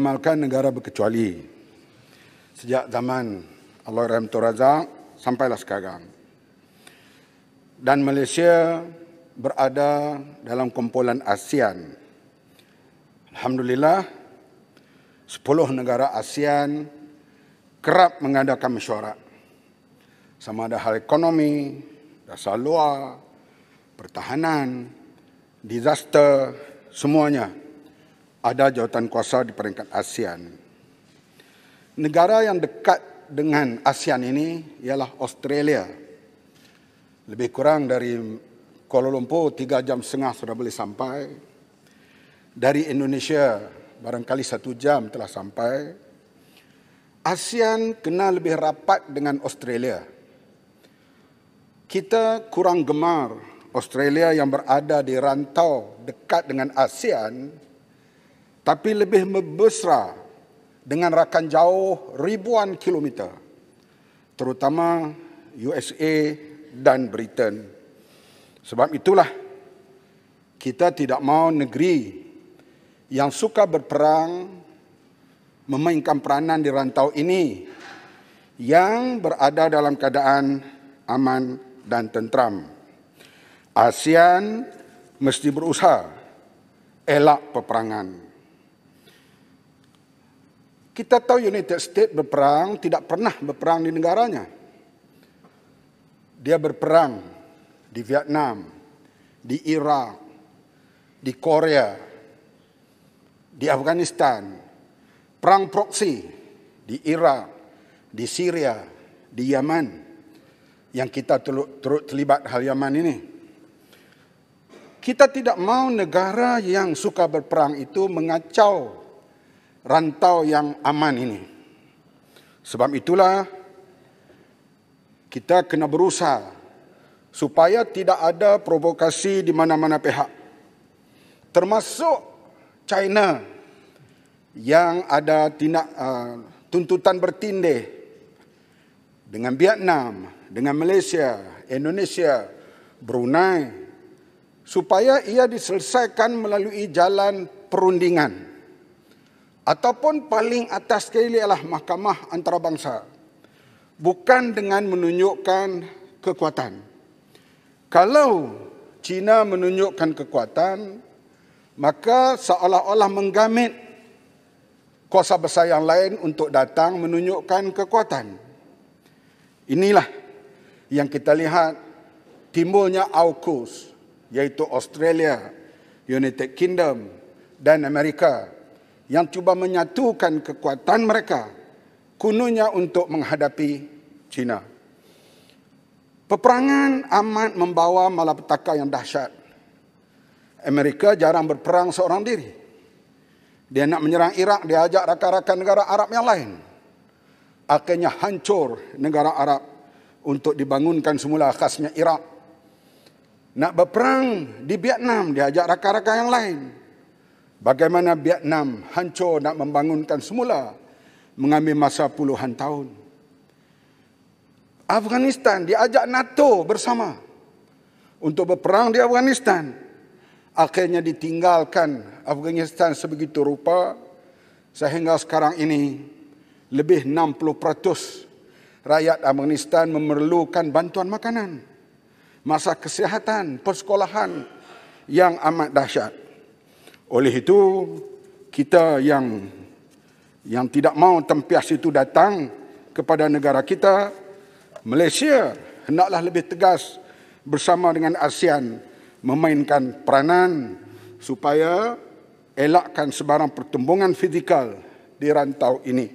amalkan negara berkecuali sejak zaman Allah Rahmatul Razak sampailah sekarang. Dan Malaysia berada dalam kumpulan ASEAN. Alhamdulillah, sepuluh negara ASEAN kerap mengadakan mesyuarat. Sama ada hal ekonomi, dasar luar, pertahanan, disaster, semuanya ada jawatan kuasa di peringkat ASEAN. Negara yang dekat dengan ASEAN ini ialah Australia. Lebih kurang dari Kuala Lumpur, tiga jam setengah sudah boleh sampai. Dari Indonesia, barangkali satu jam telah sampai. ASEAN kena lebih rapat dengan Australia. Kita kurang gemar Australia yang berada di rantau dekat dengan ASEAN tapi lebih membesra dengan rakan jauh ribuan kilometer terutama USA dan Britain sebab itulah kita tidak mahu negeri yang suka berperang memainkan peranan di rantau ini yang berada dalam keadaan aman dan tentram ASEAN mesti berusaha elak peperangan kita tahu United States berperang tidak pernah berperang di negaranya. Dia berperang di Vietnam, di Iraq, di Korea, di Afghanistan, perang proksi di Iraq, di Syria, di Yaman yang kita turut terlibat hal Yaman ini. Kita tidak mahu negara yang suka berperang itu mengacau rantau yang aman ini. Sebab itulah kita kena berusaha supaya tidak ada provokasi di mana-mana pihak. Termasuk China yang ada tindak, uh, tuntutan bertindih dengan Vietnam, dengan Malaysia, Indonesia, Brunei supaya ia diselesaikan melalui jalan perundingan ataupun paling atas sekali adalah mahkamah antarabangsa bukan dengan menunjukkan kekuatan kalau China menunjukkan kekuatan maka seolah-olah menggamit kuasa besar yang lain untuk datang menunjukkan kekuatan inilah yang kita lihat timbulnya AUKUS iaitu Australia United Kingdom dan Amerika yang cuba menyatukan kekuatan mereka kununya untuk menghadapi China. Peperangan amat membawa malapetaka yang dahsyat. Amerika jarang berperang seorang diri. Dia nak menyerang Iraq, dia ajak rakan-rakan negara Arab yang lain. Akhirnya hancur negara Arab untuk dibangunkan semula khasnya Iraq. Nak berperang di Vietnam, dia ajak rakan-rakan yang lain. Bagaimana Vietnam hancur nak membangunkan semula mengambil masa puluhan tahun. Afghanistan diajak NATO bersama untuk berperang di Afghanistan. Akhirnya ditinggalkan Afghanistan sebegitu rupa sehingga sekarang ini lebih 60% rakyat Afghanistan memerlukan bantuan makanan, masa kesihatan, persekolahan yang amat dahsyat. Oleh itu, kita yang yang tidak mahu tempias itu datang kepada negara kita, Malaysia hendaklah lebih tegas bersama dengan ASEAN memainkan peranan supaya elakkan sebarang pertembungan fizikal di rantau ini.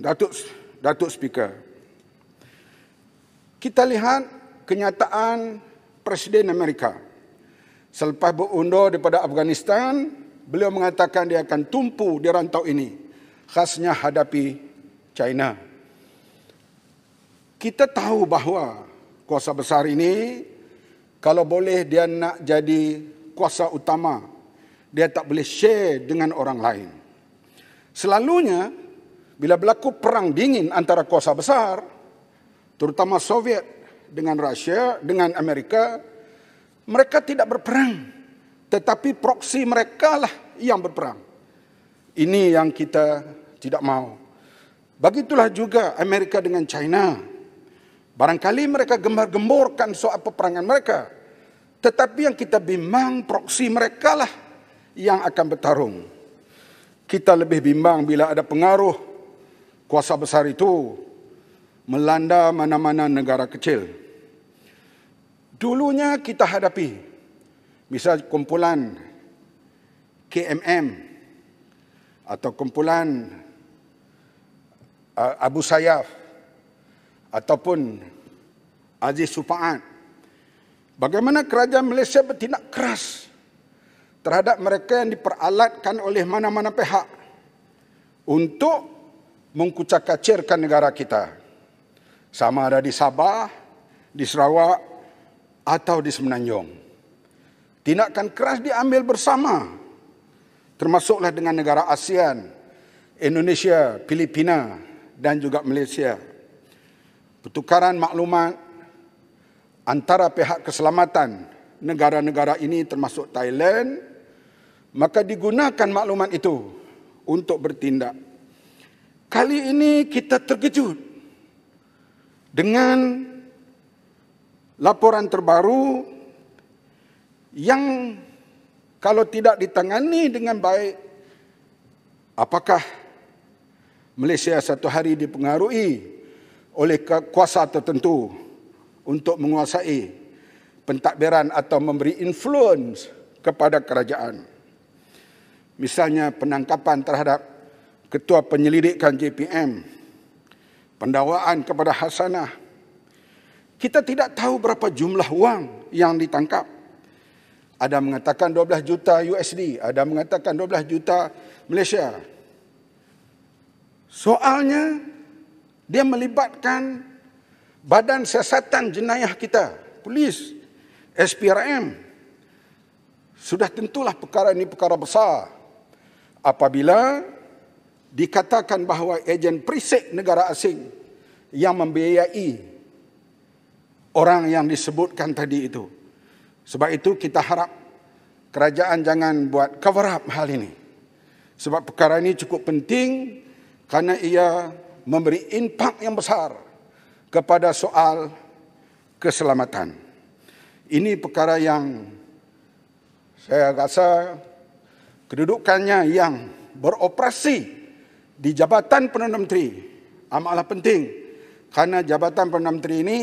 Datuk Datuk Speaker, kita lihat kenyataan Presiden Amerika. Selepas berundur daripada Afghanistan, beliau mengatakan dia akan tumpu di rantau ini. Khasnya hadapi China. Kita tahu bahawa kuasa besar ini, kalau boleh dia nak jadi kuasa utama, dia tak boleh share dengan orang lain. Selalunya, bila berlaku perang dingin antara kuasa besar, terutama Soviet dengan Rusia, dengan Amerika, mereka tidak berperang tetapi proksi mereka lah yang berperang. Ini yang kita tidak mau. Begitulah juga Amerika dengan China. Barangkali mereka gembar-gemborkan soal peperangan mereka. Tetapi yang kita bimbang proksi mereka lah yang akan bertarung. Kita lebih bimbang bila ada pengaruh kuasa besar itu melanda mana-mana negara kecil dulunya kita hadapi misal kumpulan KMM atau kumpulan uh, Abu Sayyaf ataupun Aziz Supaat bagaimana kerajaan Malaysia bertindak keras terhadap mereka yang diperalatkan oleh mana-mana pihak untuk mengkucak-kacirkan negara kita sama ada di Sabah di Sarawak atau di semenanjung. Tindakan keras diambil bersama termasuklah dengan negara ASEAN, Indonesia, Filipina dan juga Malaysia. Pertukaran maklumat antara pihak keselamatan negara-negara ini termasuk Thailand maka digunakan maklumat itu untuk bertindak. Kali ini kita terkejut dengan laporan terbaru yang kalau tidak ditangani dengan baik apakah Malaysia satu hari dipengaruhi oleh kuasa tertentu untuk menguasai pentadbiran atau memberi influence kepada kerajaan. Misalnya penangkapan terhadap ketua penyelidikan JPM, pendawaan kepada Hasanah, kita tidak tahu berapa jumlah wang yang ditangkap. Ada mengatakan 12 juta USD, ada mengatakan 12 juta Malaysia. Soalnya dia melibatkan badan siasatan jenayah kita, polis, SPRM. Sudah tentulah perkara ini perkara besar. Apabila dikatakan bahawa ejen perisik negara asing yang membiayai orang yang disebutkan tadi itu. Sebab itu kita harap kerajaan jangan buat cover up hal ini. Sebab perkara ini cukup penting kerana ia memberi impak yang besar kepada soal keselamatan. Ini perkara yang saya rasa kedudukannya yang beroperasi di Jabatan Perdana Menteri amatlah penting kerana Jabatan Perdana Menteri ini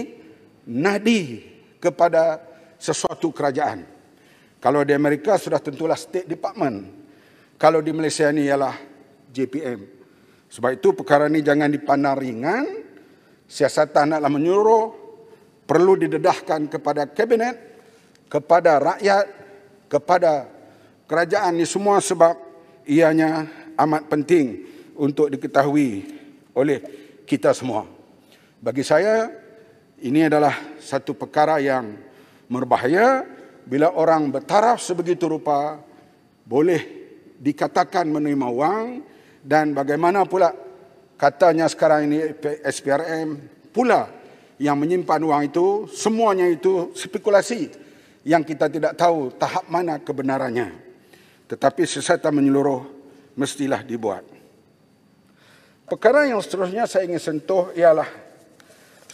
nadi kepada sesuatu kerajaan. Kalau di Amerika sudah tentulah State Department. Kalau di Malaysia ini ialah JPM. Sebab itu perkara ini jangan dipandang ringan. Siasatan adalah menyuruh perlu didedahkan kepada kabinet, kepada rakyat, kepada kerajaan ini semua sebab ianya amat penting untuk diketahui oleh kita semua. Bagi saya, ini adalah satu perkara yang berbahaya bila orang bertaraf sebegitu rupa boleh dikatakan menerima wang dan bagaimana pula katanya sekarang ini SPRM pula yang menyimpan wang itu semuanya itu spekulasi yang kita tidak tahu tahap mana kebenarannya tetapi sesata menyeluruh mestilah dibuat perkara yang seterusnya saya ingin sentuh ialah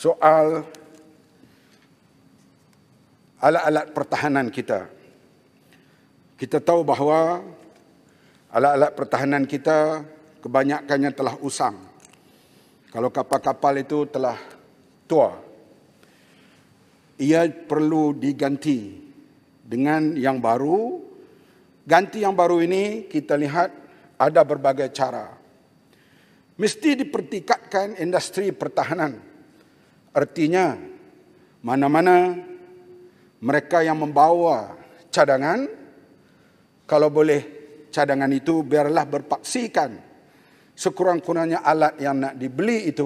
soal alat-alat pertahanan kita. Kita tahu bahawa alat-alat pertahanan kita kebanyakannya telah usang. Kalau kapal-kapal itu telah tua, ia perlu diganti dengan yang baru. Ganti yang baru ini kita lihat ada berbagai cara. Mesti dipertikatkan industri pertahanan. Artinya, mana-mana mereka yang membawa cadangan, kalau boleh cadangan itu biarlah berpaksikan sekurang-kurangnya alat yang nak dibeli itu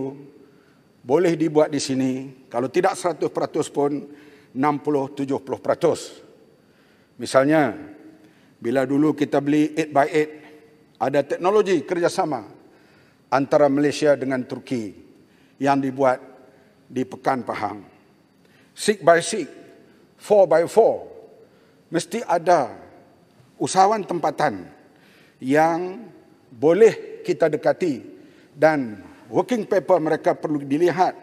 boleh dibuat di sini, kalau tidak 100% pun 60-70%. Misalnya, bila dulu kita beli 8 by 8 ada teknologi kerjasama antara Malaysia dengan Turki yang dibuat di Pekan Pahang. Six by six, four by four, mesti ada usahawan tempatan yang boleh kita dekati dan working paper mereka perlu dilihat.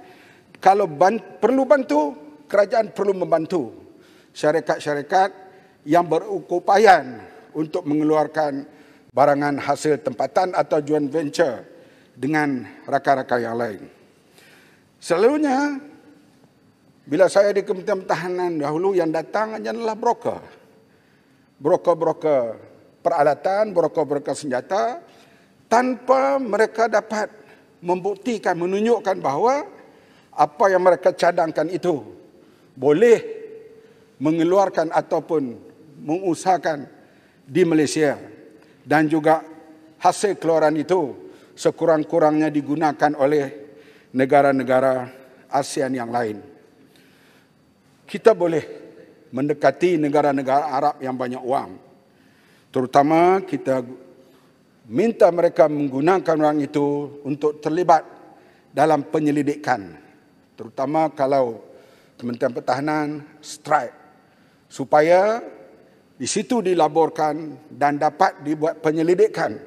Kalau ban- perlu bantu, kerajaan perlu membantu syarikat-syarikat yang berupayan untuk mengeluarkan barangan hasil tempatan atau joint venture dengan rakan-rakan yang lain. Selalunya, bila saya di Kementerian Pertahanan dahulu, yang datang adalah broker. Broker-broker peralatan, broker-broker senjata, tanpa mereka dapat membuktikan, menunjukkan bahawa apa yang mereka cadangkan itu boleh mengeluarkan ataupun mengusahakan di Malaysia dan juga hasil keluaran itu sekurang-kurangnya digunakan oleh negara-negara ASEAN yang lain. Kita boleh mendekati negara-negara Arab yang banyak wang. Terutama kita minta mereka menggunakan wang itu untuk terlibat dalam penyelidikan. Terutama kalau Kementerian Pertahanan strike. Supaya di situ dilaborkan dan dapat dibuat penyelidikan.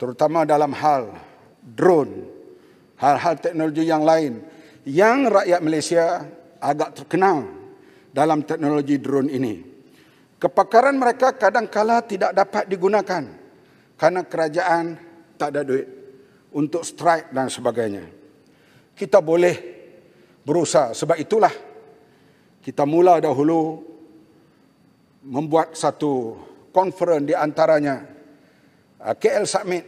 Terutama dalam hal drone hal-hal teknologi yang lain yang rakyat Malaysia agak terkenal dalam teknologi drone ini. Kepakaran mereka kadang-kala tidak dapat digunakan kerana kerajaan tak ada duit untuk strike dan sebagainya. Kita boleh berusaha sebab itulah kita mula dahulu membuat satu konferen di antaranya uh, KL Summit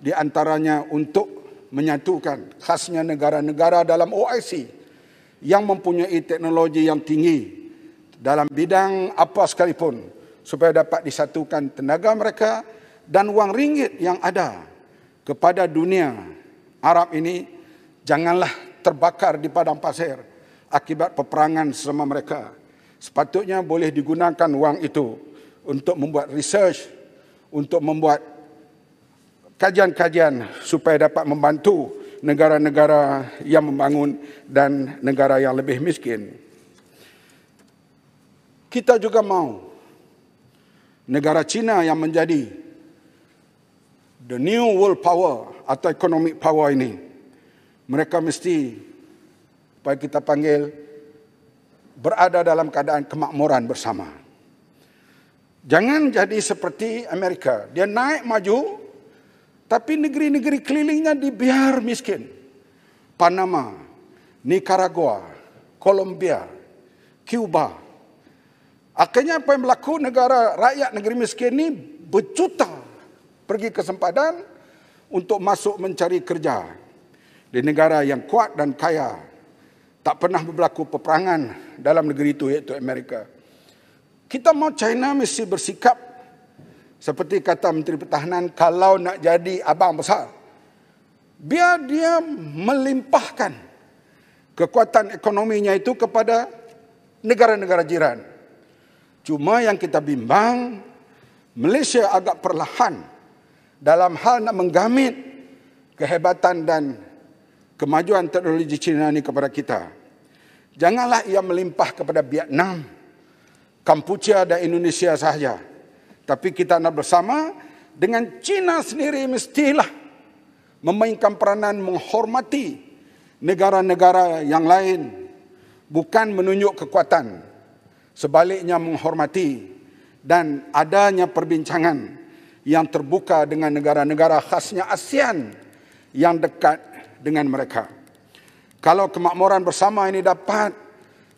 di antaranya untuk menyatukan khasnya negara-negara dalam OIC yang mempunyai teknologi yang tinggi dalam bidang apa sekalipun supaya dapat disatukan tenaga mereka dan wang ringgit yang ada kepada dunia Arab ini janganlah terbakar di padang pasir akibat peperangan sesama mereka. Sepatutnya boleh digunakan wang itu untuk membuat research, untuk membuat kajian-kajian supaya dapat membantu negara-negara yang membangun dan negara yang lebih miskin. Kita juga mahu negara China yang menjadi the new world power atau economic power ini. Mereka mesti apa kita panggil berada dalam keadaan kemakmuran bersama. Jangan jadi seperti Amerika. Dia naik maju, tapi negeri-negeri kelilingnya dibiar miskin. Panama, Nicaragua, Colombia, Cuba. Akhirnya apa yang berlaku negara rakyat negeri miskin ini berjuta pergi kesempatan untuk masuk mencari kerja. Di negara yang kuat dan kaya tak pernah berlaku peperangan dalam negeri itu iaitu Amerika. Kita mau China mesti bersikap seperti kata Menteri Pertahanan, kalau nak jadi abang besar, biar dia melimpahkan kekuatan ekonominya itu kepada negara-negara jiran. Cuma yang kita bimbang, Malaysia agak perlahan dalam hal nak menggamit kehebatan dan kemajuan teknologi China ini kepada kita. Janganlah ia melimpah kepada Vietnam, Kampuchea dan Indonesia sahaja. Tapi kita nak bersama dengan China sendiri mestilah memainkan peranan menghormati negara-negara yang lain bukan menunjuk kekuatan sebaliknya menghormati dan adanya perbincangan yang terbuka dengan negara-negara khasnya ASEAN yang dekat dengan mereka. Kalau kemakmuran bersama ini dapat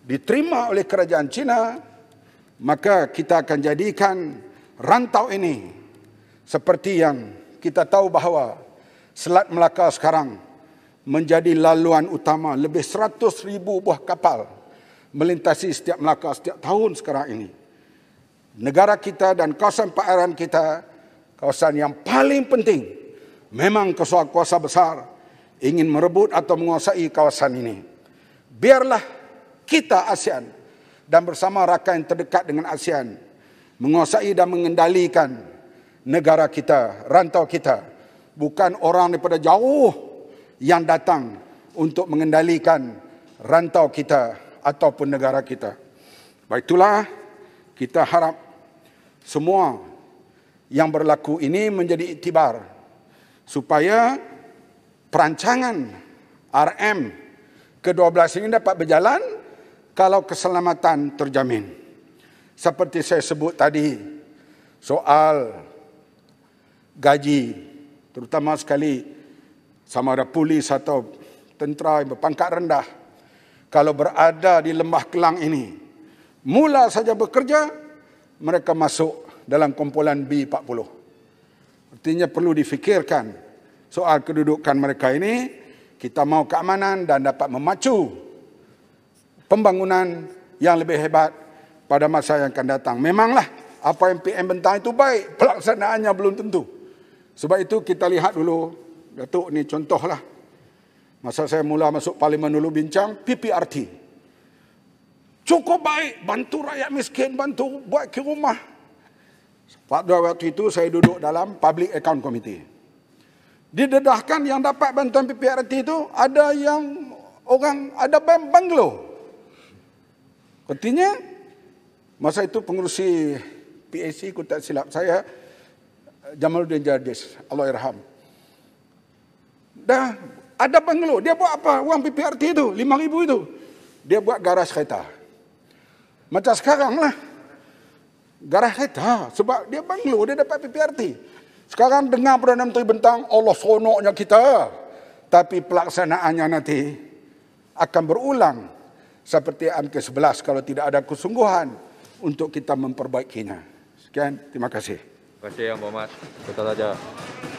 diterima oleh kerajaan China, maka kita akan jadikan rantau ini seperti yang kita tahu bahawa Selat Melaka sekarang menjadi laluan utama lebih ribu buah kapal melintasi setiap Melaka setiap tahun sekarang ini. Negara kita dan kawasan perairan kita, kawasan yang paling penting memang kuasa-kuasa besar ingin merebut atau menguasai kawasan ini. Biarlah kita ASEAN dan bersama rakan terdekat dengan ASEAN menguasai dan mengendalikan negara kita, rantau kita. Bukan orang daripada jauh yang datang untuk mengendalikan rantau kita ataupun negara kita. Baik itulah kita harap semua yang berlaku ini menjadi iktibar supaya perancangan RM ke-12 ini dapat berjalan kalau keselamatan terjamin seperti saya sebut tadi soal gaji terutama sekali sama ada polis atau tentera yang berpangkat rendah kalau berada di lembah kelang ini mula saja bekerja mereka masuk dalam kumpulan B40 artinya perlu difikirkan soal kedudukan mereka ini kita mahu keamanan dan dapat memacu pembangunan yang lebih hebat pada masa yang akan datang. Memanglah apa yang PM bentang itu baik, pelaksanaannya belum tentu. Sebab itu kita lihat dulu, Datuk ni contohlah. Masa saya mula masuk parlimen dulu bincang, PPRT. Cukup baik, bantu rakyat miskin, bantu buat ke rumah. dua waktu itu saya duduk dalam Public Account Committee. Didedahkan yang dapat bantuan PPRT itu ada yang orang ada bank banglo. Artinya Masa itu pengurusi PAC, aku tak silap saya, Jamaluddin Jardis, Allah Irham. Dah ada banglo, dia buat apa? Uang PPRT itu, RM5,000 itu. Dia buat garas kereta. Macam sekarang lah. Garas kereta. Sebab dia banglo, dia dapat PPRT. Sekarang dengar Perdana Menteri Bentang, Allah sonoknya kita. Tapi pelaksanaannya nanti akan berulang. Seperti AMK 11 kalau tidak ada kesungguhan untuk kita memperbaikinya. Sekian, terima kasih. Terima kasih Yang Berhormat. Kita saja.